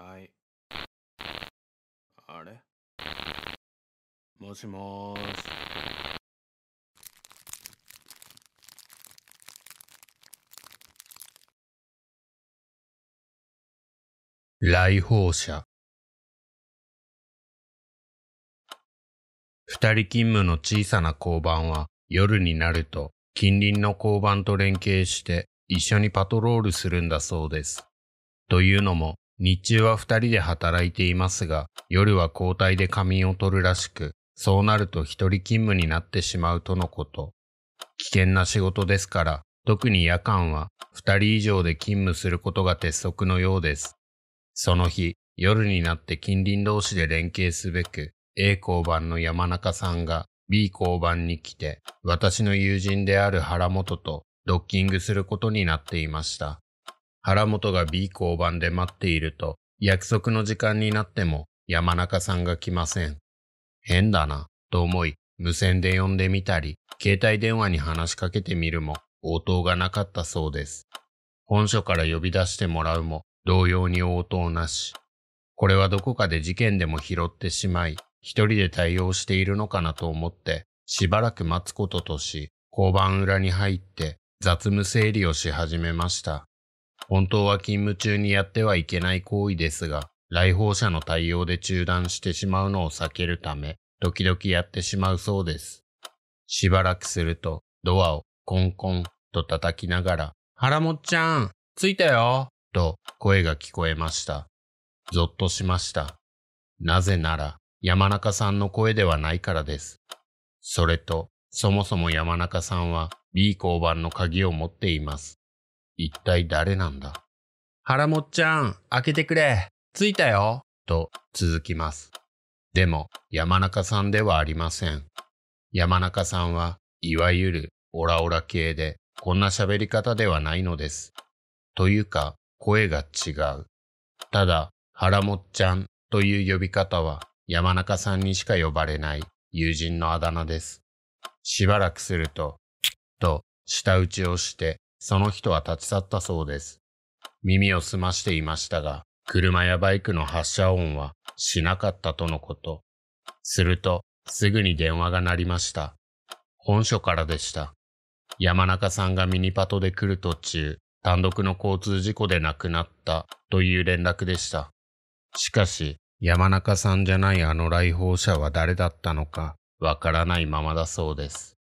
はい。あれもしもーし。来訪者。二人勤務の小さな交番は夜になると近隣の交番と連携して一緒にパトロールするんだそうです。というのも日中は二人で働いていますが、夜は交代で仮眠を取るらしく、そうなると一人勤務になってしまうとのこと。危険な仕事ですから、特に夜間は二人以上で勤務することが鉄則のようです。その日、夜になって近隣同士で連携すべく、A 交番の山中さんが B 交番に来て、私の友人である原本とドッキングすることになっていました。原本が B 交番で待っていると、約束の時間になっても山中さんが来ません。変だな、と思い、無線で呼んでみたり、携帯電話に話しかけてみるも、応答がなかったそうです。本書から呼び出してもらうも、同様に応答なし。これはどこかで事件でも拾ってしまい、一人で対応しているのかなと思って、しばらく待つこととし、交番裏に入って雑務整理をし始めました。本当は勤務中にやってはいけない行為ですが、来訪者の対応で中断してしまうのを避けるため、時々やってしまうそうです。しばらくすると、ドアをコンコンと叩きながら、原もっちゃん、着いたよと声が聞こえました。ぞっとしました。なぜなら、山中さんの声ではないからです。それと、そもそも山中さんは B 交番の鍵を持っています。一体誰なんだ腹もっちゃん、開けてくれ。着いたよ。と続きます。でも、山中さんではありません。山中さんは、いわゆるオラオラ系で、こんな喋り方ではないのです。というか、声が違う。ただ、腹もっちゃんという呼び方は、山中さんにしか呼ばれない友人のあだ名です。しばらくすると、と舌打ちをしてその人は立ち去ったそうです。耳を澄ましていましたが、車やバイクの発車音はしなかったとのこと。すると、すぐに電話が鳴りました。本書からでした。山中さんがミニパトで来る途中、単独の交通事故で亡くなったという連絡でした。しかし、山中さんじゃないあの来訪者は誰だったのかわからないままだそうです。